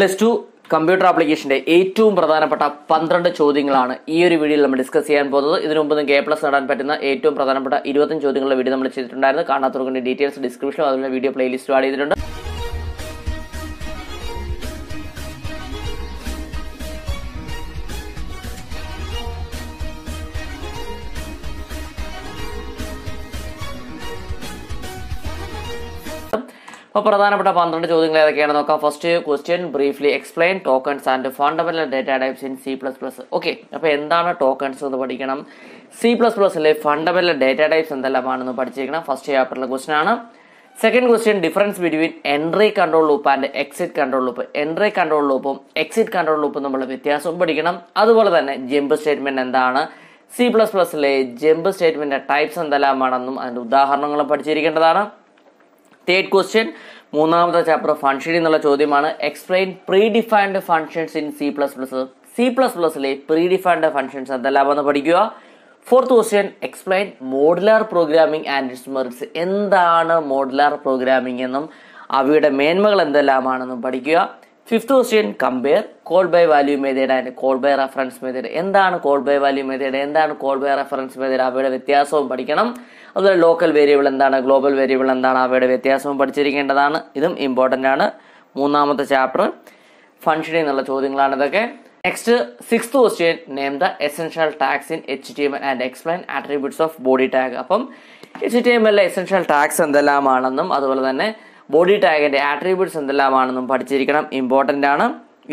plus two computer ആപ്ലിക്കേഷന്റെ ഏറ്റവും പ്രധാനപ്പെട്ട പന്ത്രണ്ട് ചോദ്യങ്ങളാണ് ഈ ഒരു വീഡിയോയിൽ നമ്മൾ ഡിസ്കസ് ചെയ്യാൻ പോകുന്നത് ഇതിനുമുമ്പ് നിങ്ങൾക്ക് എ പ്ലസ് നേടാൻ പറ്റുന്ന ഏറ്റവും പ്രധാനപ്പെട്ട ഇരുപത്തഞ്ച് ചോദ്യങ്ങളുടെ വീഡിയോ നമ്മൾ ചെയ്തിട്ടുണ്ടായിരുന്നു കാണാത്തവർക്കുണ്ട് ഡീറ്റെയിൽസ് ഡിസ്ക്രിപ്ഷനും അതുപോലെ വീഡിയോ പ്ലേലിസ്റ്റും ആഡ് ചെയ്തിട്ടുണ്ട് അപ്പോൾ പ്രധാനപ്പെട്ട പന്ത്രണ്ട് ചോദ്യങ്ങൾ ഏതൊക്കെയാണ് നോക്കാം first question briefly explain tokens and fundamental data types in C plus plus okay അപ്പോൾ എന്താണ് ടോക്കൺസ് എന്ന് പഠിക്കണം സി പ്ലസ് പ്ലസ്സിലെ ഫണ്ടമെന്റൽ ഡേറ്റ ടൈപ്സ് എന്തെല്ലാമാണെന്ന് പഠിച്ചിരിക്കണം ഫസ്റ്റ് ചാപ്റ്ററിലെ ക്വസ്റ്റ്യൻ ആണ് second question difference between entry control loop and exit control loop entry control ലൂപ്പും എക്സിറ്റ് കൺട്രോൾ ലൂപ്പും തമ്മിലുള്ള വ്യത്യാസവും പഠിക്കണം അതുപോലെ തന്നെ ജമ്പ് സ്റ്റേറ്റ്മെന്റ് എന്താണ് സി പ്ലസ് പ്ലസ്സിലെ ജമ്പ് സ്റ്റേറ്റ്മെന്റ് ടൈപ്സ് എന്തെല്ലാമാണെന്നും അതിന്റെ ഉദാഹരണങ്ങളും പഠിച്ചിരിക്കേണ്ടതാണ് തേർഡ് ക്വസ്റ്റ്യൻ മൂന്നാമത്തെ ചാപ്റ്റർ ഫംഗ്ഷൻ എന്നുള്ള ചോദ്യമാണ് explain predefined functions in C plus plus C plus പ്ലസ്സിലെ പ്രീ ഡിഫൈൻഡ് ഫംഗ്ഷൻസ് വന്ന് പഠിക്കുക fourth question explain modular programming and its merits എന്താണ് മോഡുലാർ പ്രോഗ്രാമിംഗ് എന്നും അവയുടെ മേന്മകൾ എന്തെല്ലാമാണെന്നും പഠിക്കുക fifth question compare call by value method and call by reference method എന്താണ് കോൾ ബൈ വാല്യൂ മെതേഡ് എന്താണ് കോൾ ബൈ റെഫറൻസ് മെതേഡ് അവയുടെ വ്യത്യാസവും പഠിക്കണം അതുപോലെ ലോക്കൽ വേരിയബിൾ എന്താണ് ഗ്ലോബൽ വേരിയബിൾ എന്താണ് അവയുടെ വ്യത്യാസവും പഠിച്ചിരിക്കേണ്ടതാണ് ഇതും ഇമ്പോർട്ടൻ്റ് ആണ് മൂന്നാമത്തെ ചാപ്റ്റർ ഫംഗ്ഷൻ എന്നുള്ള ചോദ്യങ്ങളാണ് ഇതൊക്കെ next six question name the essential tags in H T M L and explain attributes of body tag അപ്പം H T M L essential tags എന്തെല്ലാമാണെന്നും അതുപോലെ തന്നെ ബോഡി ടാഗിൻ്റെ ആട്രിബ്യൂട്ട്സ് എന്തെല്ലാമാണെന്നും പഠിച്ചിരിക്കണം ഇമ്പോർട്ടൻ്റ് ആണ്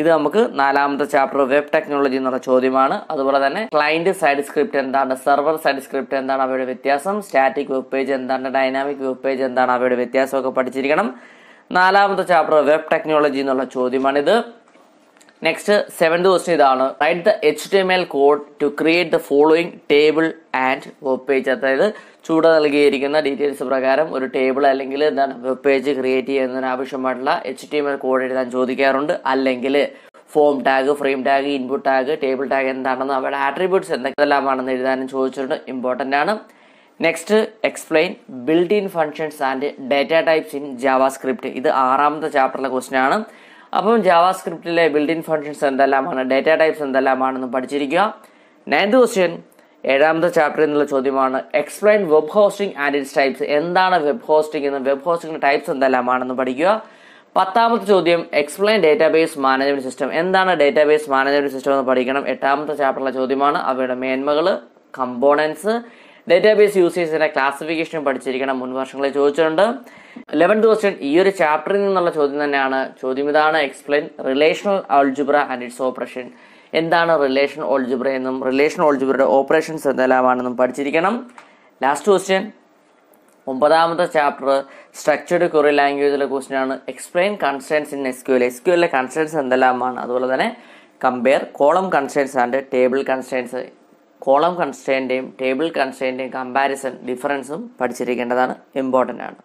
ഇത് നമുക്ക് നാലാമത്തെ ചാപ്റ്റർ വെബ് ടെക്നോളജി എന്നുള്ള ചോദ്യമാണ് അതുപോലെ തന്നെ ക്ലയന്റ് സൈഡ് സ്ക്രിപ്റ്റ് എന്താണ് സെർവർ സൈഡ് സ്ക്രിപ്റ്റ് എന്താണ് അവയുടെ വ്യത്യാസം സ്റ്റാറ്റിക് വെബ് പേജ് എന്താണ് ഡൈനാമിക് വെബ് പേജ് എന്താണ് അവയുടെ വ്യത്യാസമൊക്കെ പഠിച്ചിരിക്കണം നാലാമത്തെ ചാപ്റ്റർ വെബ് ടെക്നോളജി എന്നുള്ള ചോദ്യമാണിത് നെക്സ്റ്റ് സെവൻത് ക്വസ്റ്റ്യൻ ഇതാണ് write the H T M L code to create the following table and web page അതായത് ചൂട് നൽകിയിരിക്കുന്ന ഡീറ്റെയിൽസ് പ്രകാരം ഒരു ടേബിൾ അല്ലെങ്കിൽ എന്താണ് വെബ് പേജ് ക്രിയേറ്റ് ചെയ്യുന്നതിന് ആവശ്യമായിട്ടുള്ള H T M L code എഴുതാൻ ചോദിക്കാറുണ്ട് അല്ലെങ്കിൽ form tag frame tag input tag table tag എന്താണെന്ന് അവയുടെ ആട്രിബ്യൂട്ട്സ് എന്തൊക്കെല്ലാമാണെന്ന് എഴുതാനും ചോദിച്ചിട്ടുണ്ട് ഇമ്പോർട്ടൻ്റ് ആണ് next explain built in functions and data types in JavaScript ഇത് ആറാമത്തെ ചാപ്റ്ററിലെ ക്വസ്റ്റ്യൻ ആണ് അപ്പം ജാവാ സ്ക്രിപ്റ്റിലെ ബിൽഡിൻ ഫങ്ഷൻസ് എന്തെല്ലാമാണ് ഡേറ്റ ടൈപ്സ് എന്തെല്ലാമാണെന്ന് പഠിച്ചിരിക്കുക നയൻത് ക്വസ്റ്റ്യൻ ഏഴാമത്തെ ചാപ്റ്ററിൽ നിന്നുള്ള ചോദ്യമാണ് explain web hosting and its types എന്താണ് വെബ് ഹോസ്റ്റിംഗ് എന്ന് വെബ് ഹോസ്റ്റിംഗിന്റെ ടൈപ്സ് എന്തെല്ലാമാണെന്ന് പഠിക്കുക പത്താമത്തെ ചോദ്യം എക്സ്പ്ലെയിൻ ഡേറ്റാബേസ് മാനേജ്മെന്റ് സിസ്റ്റം എന്താണ് ഡേറ്റാബേസ് മാനേജ്മെന്റ് സിസ്റ്റം എന്ന് പഠിക്കണം എട്ടാമത്തെ ചാപ്റ്ററിലെ ചോദ്യമാണ് അവയുടെ മേന്മകൾ കമ്പോണൻസ് ഡേറ്റാബേസ് യൂസേഴ്സിന്റെ ക്ലാസിഫിക്കേഷൻ പഠിച്ചിരിക്കണം മുൻ വർഷങ്ങളിൽ ചോദിച്ചിട്ടുണ്ട് ലെവൻ ക്വസ്റ്റ്യൻ ഈ ഒരു ചാപ്റ്ററിൽ നിന്നുള്ള ചോദ്യം തന്നെയാണ് ചോദ്യം ഇതാണ് explain relational algebra and its operation എന്താണ് റിലേഷൻ ഓൾജുബ്ര എന്നും റിലേഷൻ ഓൾജുബ്രയുടെ ഓപ്പറേഷൻസ് എന്തെല്ലാമാണെന്നും പഠിച്ചിരിക്കണം ലാസ്റ്റ് ക്വസ്റ്റ്യൻ ഒമ്പതാമത്തെ ചാപ്റ്റർ സ്ട്രക്ചേർഡ് കൊറി ലാംഗ്വേജിലെ ആണ് എക്സ്പ്ലെയിൻ കൺസ്റ്റൻസ് ഇൻ എസ്ക്യൂഎൽ എസ്ക്യൂഎലിലെ കൺസ്റ്റൻസ് എന്തെല്ലാമാണ് അതുപോലെ തന്നെ compare column constraints and table constraints column കൺസ്റ്റൻറ്റേയും ടേബിൾ കൺസ്റ്റൻറ്റേയും കമ്പാരിസൺ ഡിഫറൻസും പഠിച്ചിരിക്കേണ്ടതാണ് ഇമ്പോർട്ടൻ്റ് ആണ്